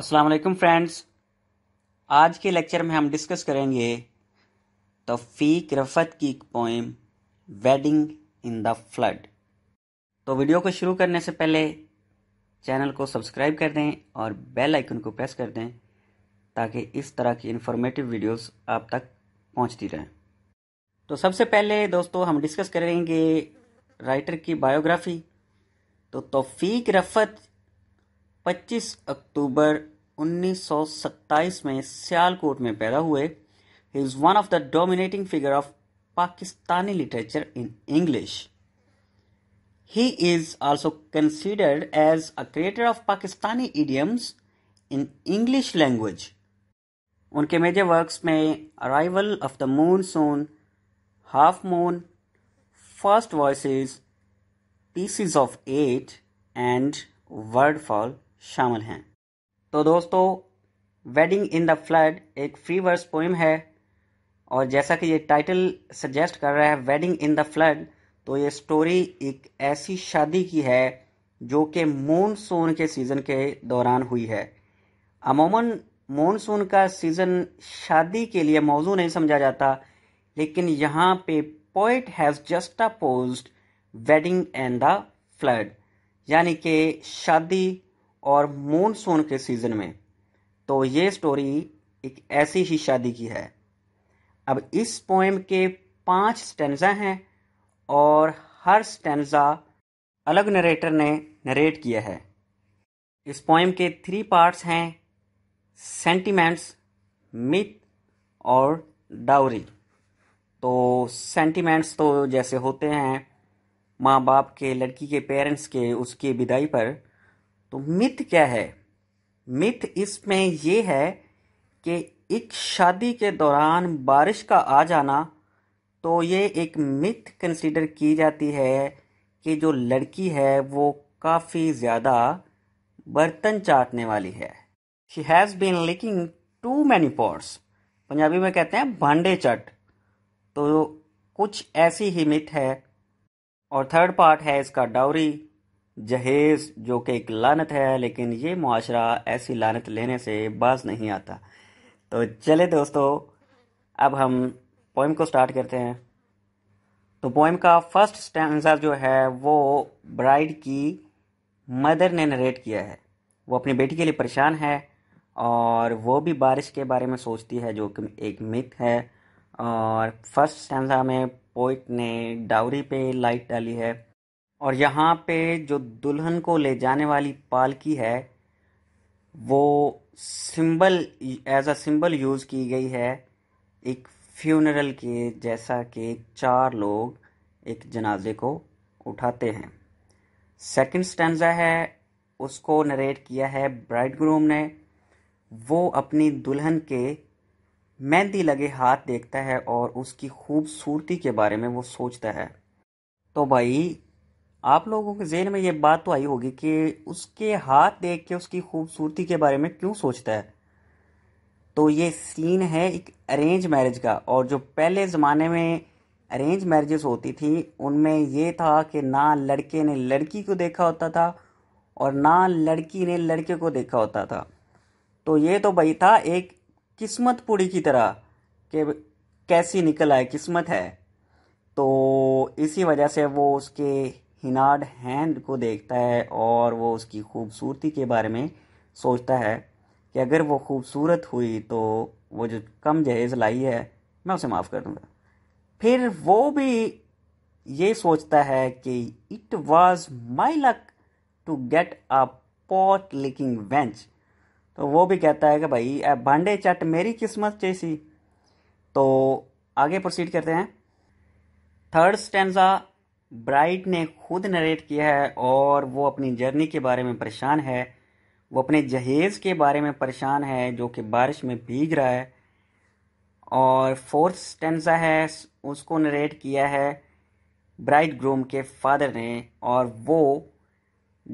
अस्सलाम वालेकुम फ्रेंड्स आज के लेक्चर में हम डिस्कस करेंगे तौफीक रफत की एक poem wedding in the flood तो वीडियो को शुरू करने से पहले चैनल को सब्सक्राइब कर दें और बेल आइकन को प्रेस कर दें ताकि इस तरह की इन्फॉर्मेटिव वीडियोस आप तक पहुंचती रहें तो सबसे पहले दोस्तों हम डिस्कस करेंगे राइटर की बायोग्राफी तो तौफीक रफत 25 अक्टूबर 1927 में सियालकोट में पैदा हुए he is one of the dominating figure of Pakistani literature in English he is also considered as a creator of Pakistani idioms in English language उनके मेजर वर्क्स में arrival of the monsoon half moon first voice pieces of eight and wordfall शामिल हैं तो दोस्तों wedding in the flood एक free verse poem है और जैसा कि ये टाइटल सजेस्ट कर रहा है वेडिंग इन द फ्लड तो ये स्टोरी एक ऐसी शादी की है जो कि मानसून के सीज़न के दौरान हुई है अमूमन मानसून का सीज़न शादी के लिए मौजू नहीं समझा जाता लेकिन यहाँ पे poet has just opposed wedding and the flood यानी कि शादी और मूनसून के सीज़न में तो ये स्टोरी एक ऐसी ही शादी की है अब इस पोएम के पांच स्टेंजा हैं और हर स्टेंजा अलग नरेटर ने नरेट किया है इस पोएम के थ्री पार्ट्स हैं सेंटिमेंट्स मिथ और डाउरी तो सेंटीमेंट्स तो जैसे होते हैं माँ बाप के लड़की के पेरेंट्स के उसके विदाई पर तो मिथ क्या है मिथ इसमें यह है कि एक शादी के दौरान बारिश का आ जाना तो ये एक मिथ कंसिडर की जाती है कि जो लड़की है वो काफ़ी ज़्यादा बर्तन चाटने वाली है she has been licking too many pots Punjabi में कहते हैं भांडे चट तो कुछ ऐसी ही मिथ है और थर्ड पार्ट है इसका डाउरी जहेज जो कि एक लानत है लेकिन ये मुआरा ऐसी लानत लेने से बाज नहीं आता तो चले दोस्तों अब हम पोइम को स्टार्ट करते हैं तो पोइम का फर्स्ट स्टैंडर जो है वो ब्राइड की मदर ने नरेट किया है वो अपनी बेटी के लिए परेशान है और वो भी बारिश के बारे में सोचती है जो कि एक मिथ है और फर्स्ट स्टैंडा में पोइट ने डाउरी पे लाइट डाली है और यहाँ पे जो दुल्हन को ले जाने वाली पालकी है वो symbol as a symbol use की गई है एक फ्यूनरल के जैसा कि चार लोग एक जनाजे को उठाते हैं सेकंड स्टैंडा है उसको नरेट किया है ब्राइड ग्रूम ने वो अपनी दुल्हन के मेहंदी लगे हाथ देखता है और उसकी खूबसूरती के बारे में वो सोचता है तो भाई आप लोगों के जहन में ये बात तो आई होगी कि उसके हाथ देख के उसकी खूबसूरती के बारे में क्यों सोचता है तो ये सीन है एक अरेंज मैरिज का और जो पहले ज़माने में अरेंज मैरिजेस होती थी उनमें ये था कि ना लड़के ने लड़की को देखा होता था और ना लड़की ने लड़के को देखा होता था तो ये तो भाई था एक किस्मत पूरी की तरह कि कैसी निकल आए किस्मत है तो इसी वजह से वो उसके हिनाड हैंड को देखता है और वो उसकी खूबसूरती के बारे में सोचता है कि अगर वो खूबसूरत हुई तो वो जो कम जहेज लाई है मैं उसे माफ़ कर दूँगा फिर वो भी ये सोचता है कि it was my luck to get a pot licking wench तो वो भी कहता है कि भाई भांडे चट मेरी किस्मत जैसी तो आगे प्रोसीड करते हैं थर्ड स्टैंडा ब्राइट ने खुद नरेट किया है और वो अपनी जर्नी के बारे में परेशान है वो अपने जहेज़ के बारे में परेशान है जो कि बारिश में भीग रहा है और फोर्थ स्टेंसा है उसको नरेट किया है ब्राइट ग्रूम के फादर ने और वो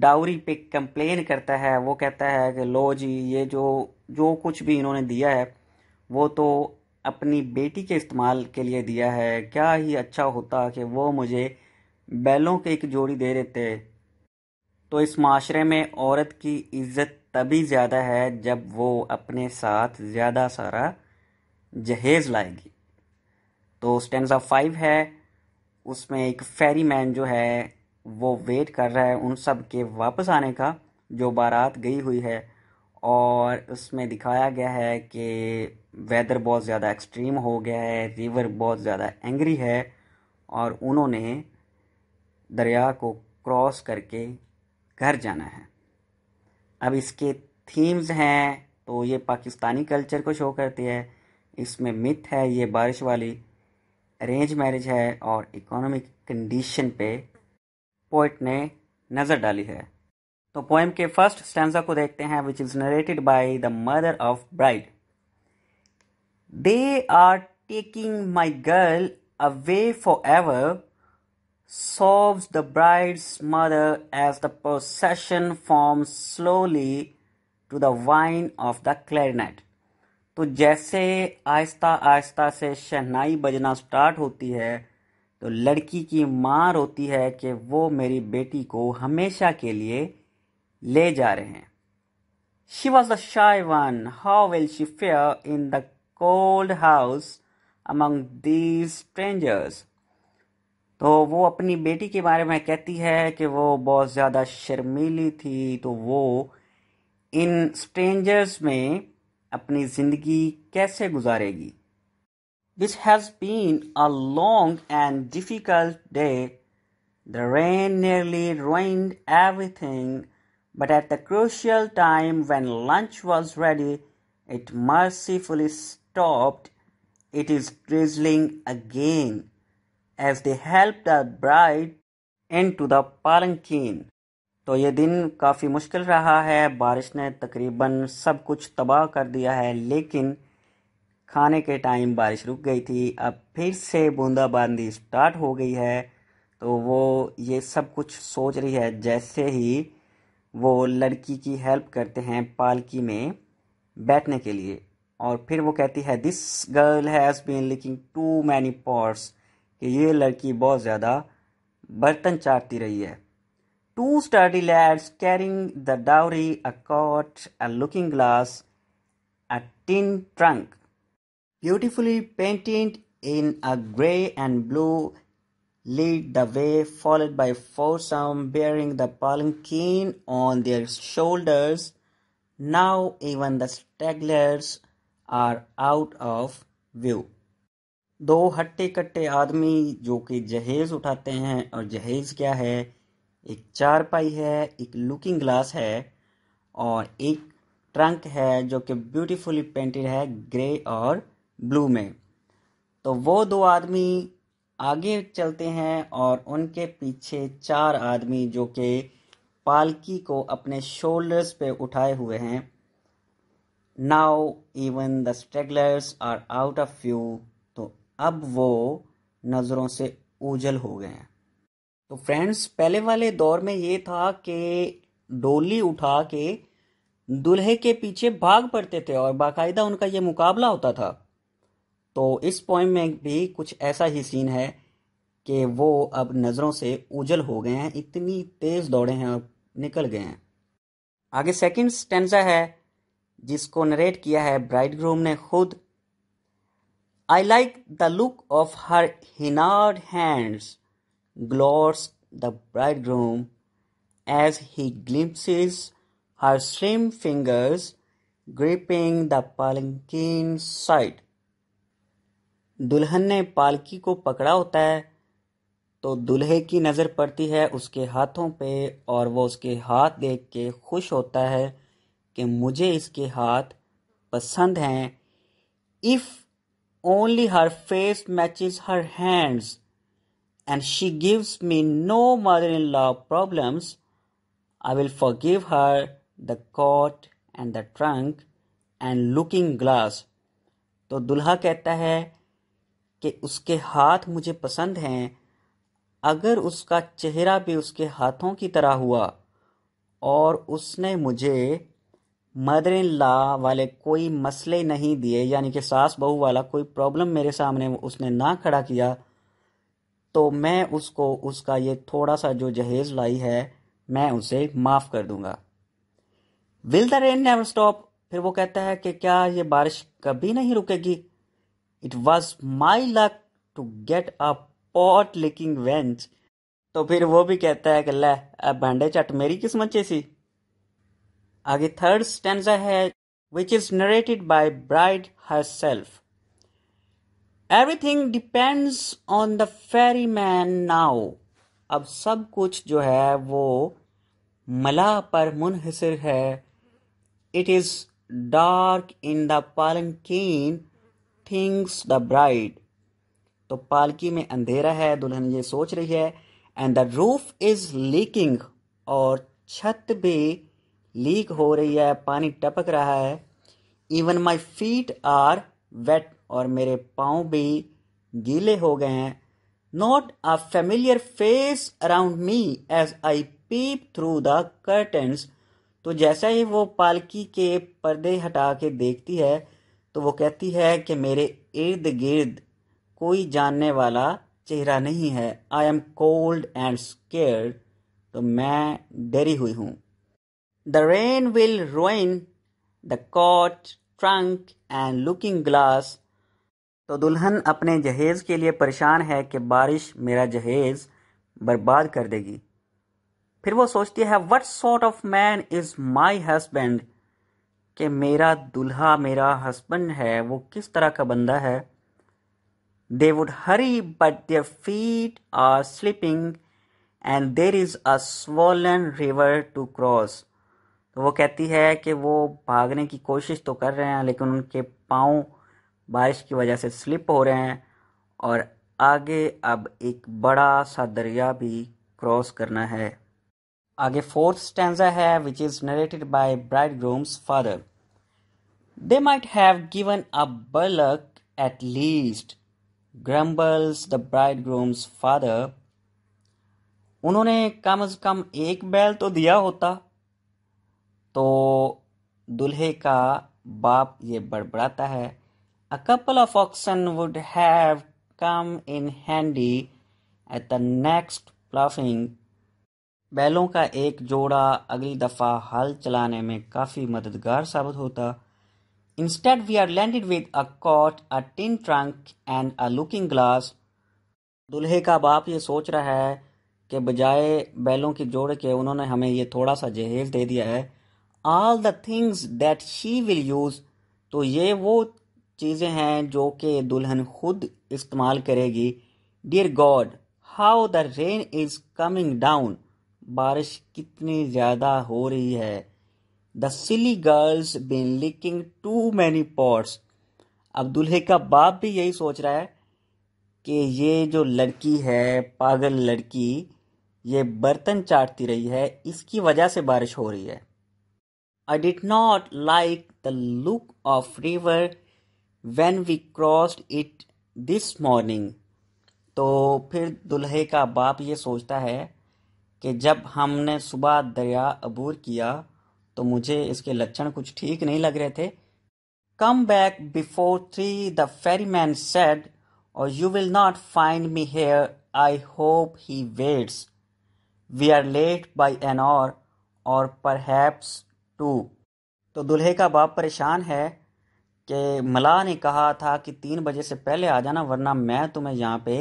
डाउरी पे कंप्लेन करता है वो कहता है कि लो जी ये जो जो कुछ भी इन्होंने दिया है वो तो अपनी बेटी के इस्तेमाल के लिए दिया है क्या ही अच्छा होता कि वो मुझे बैलों की एक जोड़ी दे देते तो इस माशरे में औरत की इज्जत तभी ज़्यादा है जब वो अपने साथ ज़्यादा सारा जहेज लाएगी तो स्टेंजा फाइव है उसमें एक फेरी मैन जो है वो वेट कर रहा है उन सब के वापस आने का जो बारात गई हुई है और उसमें दिखाया गया है कि वेदर बहुत ज़्यादा एक्सट्रीम हो गया है रिवर बहुत ज़्यादा एंग्री है और उन्होंने दरिया को क्रॉस करके घर जाना है अब इसके थीम्स हैं तो ये पाकिस्तानी कल्चर को शो करती है इसमें मिथ है ये बारिश वाली अरेंज मैरिज है और इकोनॉमिक कंडीशन पे पोइट ने नज़र डाली है तो पोएम के फर्स्ट स्टैंजा को देखते हैं which is narrated by the mother of bride they are taking my girl away forever solves the bride's mother as the procession forms slowly to the whine of the clarinet. तो जैसे आहिस्ता आहिस्ता से शहनाई बजना start होती है तो लड़की की मां रोती है कि वो मेरी बेटी को हमेशा के लिए ले जा रहे हैं she was the shy one how will she fare in the cold house among these strangers तो वो अपनी बेटी के बारे में कहती है कि वो बहुत ज़्यादा शर्मीली थी तो वो इन स्ट्रेंजर्स में अपनी ज़िंदगी कैसे गुजारेगी this has been a long and difficult day the rain nearly ruined everything but at the crucial time when lunch was ready it mercifully stopped it is drizzling again as they help the bride into to palanquin. तो ये दिन काफ़ी मुश्किल रहा है बारिश ने तकरीबन सब कुछ तबाह कर दिया है लेकिन खाने के टाइम बारिश रुक गई थी अब फिर से बूंदाबांदी स्टार्ट हो गई है तो वो ये सब कुछ सोच रही है जैसे ही वो लड़की की हेल्प करते हैं पालकी में बैठने के लिए और फिर वो कहती है this girl has been licking too many pots कि ये लड़की बहुत ज़्यादा बर्तन चाटती रही है two sturdy lads carrying the dowry a cot a looking glass a tin trunk beautifully painted in a grey and blue lead the way followed by four sound bearing the keen on their shoulders now even the stragglers are out of view दो हट्टे कट्टे आदमी जो कि जहेज उठाते हैं और जहेज क्या है एक चारपाई है एक लुकिंग ग्लास है और एक ट्रंक है जो कि ब्यूटीफुली पेंटेड है ग्रे और ब्लू में तो वो दो आदमी आगे चलते हैं और उनके पीछे चार आदमी जो कि पालकी को अपने शोल्डर्स पे उठाए हुए हैं now even the stragglers are out of view अब वो नज़रों से ओझल हो गए हैं तो फ्रेंड्स पहले वाले दौर में ये था कि डोली उठा के दूल्हे के पीछे भाग पड़ते थे और बाकायदा उनका ये मुकाबला होता था तो इस पॉइंट में भी कुछ ऐसा ही सीन है कि वो अब नज़रों से उजल हो गए हैं इतनी तेज़ दौड़े हैं और निकल गए हैं आगे सेकंड स्टेंजा है जिसको नरेट किया है ब्राइड ग्रूम ने खुद I like the look of her henna'd hands, gloats the bridegroom as he glimpses her slim fingers gripping the palanquin side. दुल्हन ने पालकी को पकड़ा होता है तो दूल्हे की नज़र पड़ती है उसके हाथों पे और वो उसके हाथ देख के खुश होता है कि मुझे इसके हाथ पसंद हैं if only her face matches her hands, and she gives me no mother in law problems. I will forgive her the coat and the trunk and looking glass. तो दुल्हा कहता है कि उसके हाथ मुझे पसंद हैं अगर उसका चेहरा भी उसके हाथों की तरह हुआ और उसने मुझे मदर इन लॉ वाले कोई मसले नहीं दिए यानी कि सास बहू वाला कोई प्रॉब्लम मेरे सामने उसने ना खड़ा किया तो मैं उसको उसका ये थोड़ा सा जो जहेज लाई है मैं उसे माफ़ कर दूंगा will the rain never stop फिर वो कहता है कि क्या ये बारिश कभी नहीं रुकेगी it was my luck to get a pot licking wench तो फिर वो भी कहता है कि लै भांडे चट मेरी किस्मत ची आगे थर्ड स्टैंजा है which is which is bride herself everything depends on the ferryman now अब सब कुछ जो है वो मला पर मुनहसर है it is dark in the palanquin thinks the bride तो पालकी में अंधेरा है दुल्हन ये सोच रही है and the roof is leaking और छत भी लीक हो रही है पानी टपक रहा है even my feet are wet और मेरे पाँव भी गीले हो गए हैं not a familiar face around me as I peep through the curtains तो जैसा ही वो पालकी के पर्दे हटा के देखती है तो वो कहती है कि मेरे इर्द गिर्द कोई जानने वाला चेहरा नहीं है I am cold and scared तो मैं डरी हुई हूँ The rain will ruin the coat, trunk and looking glass. तो दुल्हन अपने जहेज़ के लिए परेशान है कि बारिश मेरा जहेज़ बर्बाद कर देगी फिर वो सोचती है what sort of man is my husband कि मेरा दुल्हा मेरा हस्बैंड है वो किस तरह का बंदा है they would hurry but their feet are slipping and there is a swollen river to cross तो वो कहती है कि वो भागने की कोशिश तो कर रहे हैं लेकिन उनके पाँव बारिश की वजह से स्लिप हो रहे हैं और आगे अब एक बड़ा सा दरिया भी क्रॉस करना है आगे फोर्थ स्टैंजा है which is narrated by bridegroom's father they might have given a bullock at least grumbles the bridegroom's father उन्होंने कम अज कम एक बैल तो दिया होता तो दुल्हे का बाप ये बड़बड़ाता है a couple of oxen would have come in handy at the next ploughing बैलों का एक जोड़ा अगली दफ़ा हल चलाने में काफ़ी मददगार साबित होता instead we are landed with a cot a tin trunk and a looking glass दूल्हे का बाप ये सोच रहा है कि बजाय बैलों के जोड़े के उन्होंने हमें ये थोड़ा सा जहेज दे दिया है all the things that she will use तो ये वो चीज़ें हैं जो कि दुल्हन खुद इस्तेमाल करेगी dear God how the rain is coming down बारिश कितनी ज़्यादा हो रही है the silly girl's been licking too many pots अब दूल्हे का बाप भी यही सोच रहा है कि ये जो लड़की है पागल लड़की ये बर्तन चाटती रही है इसकी वजह से बारिश हो रही है I did not like the look of river when we crossed it this morning. तो फिर दुल्हे का बाप ये सोचता है कि जब हमने सुबह दरिया अबूर किया तो मुझे इसके लक्षण कुछ ठीक नहीं लग रहे थे come back before three the ferryman said or you will not find me here I hope he waits we are late by an hour पर हैप्स टू तो दूल्हे का बाप परेशान है कि मलाह ने कहा था कि तीन बजे से पहले आ जाना वरना मैं तुम्हें यहाँ पे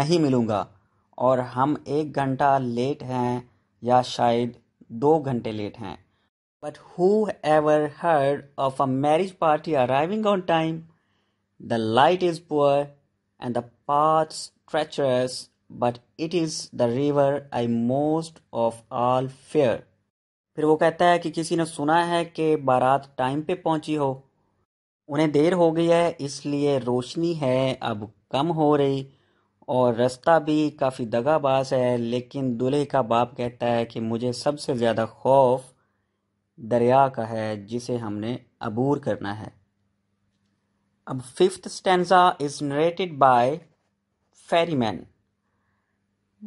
नहीं मिलूँगा और हम एक घंटा लेट हैं या शायद दो घंटे लेट हैं but who ever heard of a marriage party arriving on time the light is poor and the path treacherous, but it is the river I most of all fear फिर वो कहता है कि किसी ने सुना है कि बारात टाइम पे पहुंची हो उन्हें देर हो गई है इसलिए रोशनी है अब कम हो रही और रास्ता भी काफ़ी दगाबाज है लेकिन दूल्हे का बाप कहता है कि मुझे सबसे ज़्यादा खौफ दरिया का है जिसे हमने अबूर करना है अब fifth stanza is narrated by ferryman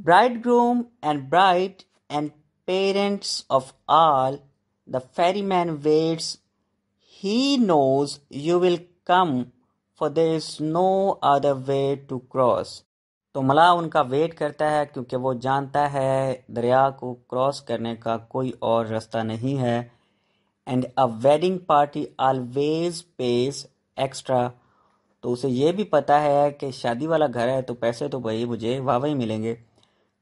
bridegroom and bride and parents of all, the ferryman waits. He knows you will come, for there is no other way to cross. तो मला उनका वेट करता है क्योंकि वो जानता है दरिया को क्रॉस करने का कोई और रास्ता नहीं है and a wedding party always pays extra तो उसे ये भी पता है कि शादी वाला घर है तो पैसे तो भाई मुझे वाह मिलेंगे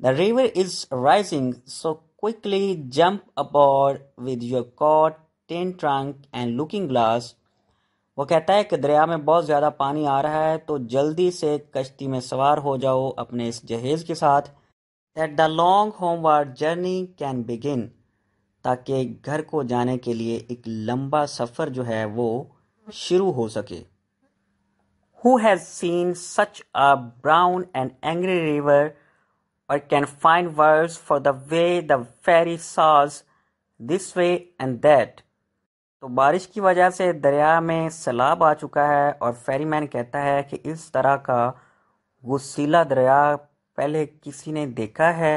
the river is rising so Quickly jump aboard with your coat, tin trunk and looking glass. वो कहता है कि दरिया में बहुत ज़्यादा पानी आ रहा है तो जल्दी से कश्ती में सवार हो जाओ अपने इस जहेज़ के साथ that the long homeward journey can begin ताकि घर को जाने के लिए एक लंबा सफ़र जो है वो शुरू हो सके who has seen such a brown and angry river or can find words for the way the ferry saws this way and that. तो बारिश की वजह से दरिया में सैलाब आ चुका है और फेरीमैन कहता है कि इस तरह का गुस्सीला दरिया पहले किसी ने देखा है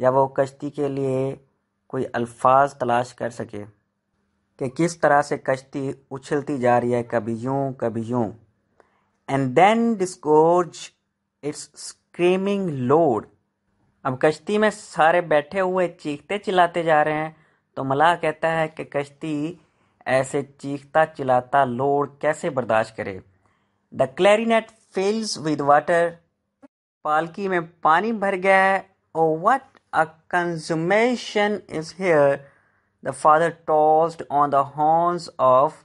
या वो कश्ती के लिए कोई अल्फाज तलाश कर सके कि किस तरह से कश्ती उछलती जा रही है कभी यूँ कभी यूँ and then discharge its screaming load अब कश्ती में सारे बैठे हुए चीखते चिल्लाते जा रहे हैं तो मलाह कहता है कि कश्ती ऐसे चीखता चिल्लाता लोड कैसे बर्दाश्त करे the clarinet fills with water पालकी में पानी भर गया है oh what a consummation is here the father tossed on the horns of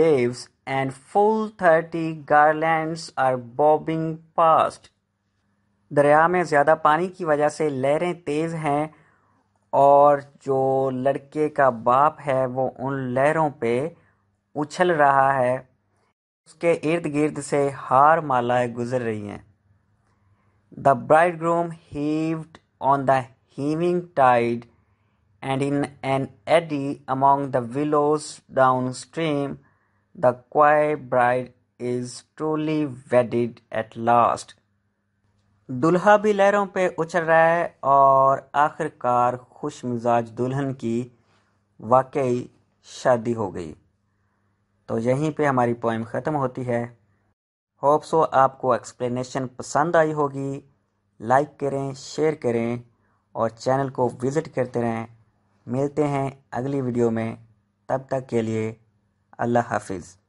waves and full thirty garlands are bobbing past दरिया में ज़्यादा पानी की वजह से लहरें तेज़ हैं और जो लड़के का बाप है वो उन लहरों पे उछल रहा है उसके इर्द गिर्द से हार मालाएं गुजर रही हैं the bridegroom heaved on the heaving tide and in an eddy among the willows downstream the coy bride is truly wedded at last दुल्हा भी लहरों पे उछल रहा है और आखिरकार खुश मिजाज दुल्हन की वाकई शादी हो गई तो यहीं पे हमारी पोइम ख़त्म होती है होप सो आपको एक्सप्लेनेशन पसंद आई होगी लाइक करें शेयर करें और चैनल को विज़िट करते रहें मिलते हैं अगली वीडियो में तब तक के लिए अल्लाह हाफिज़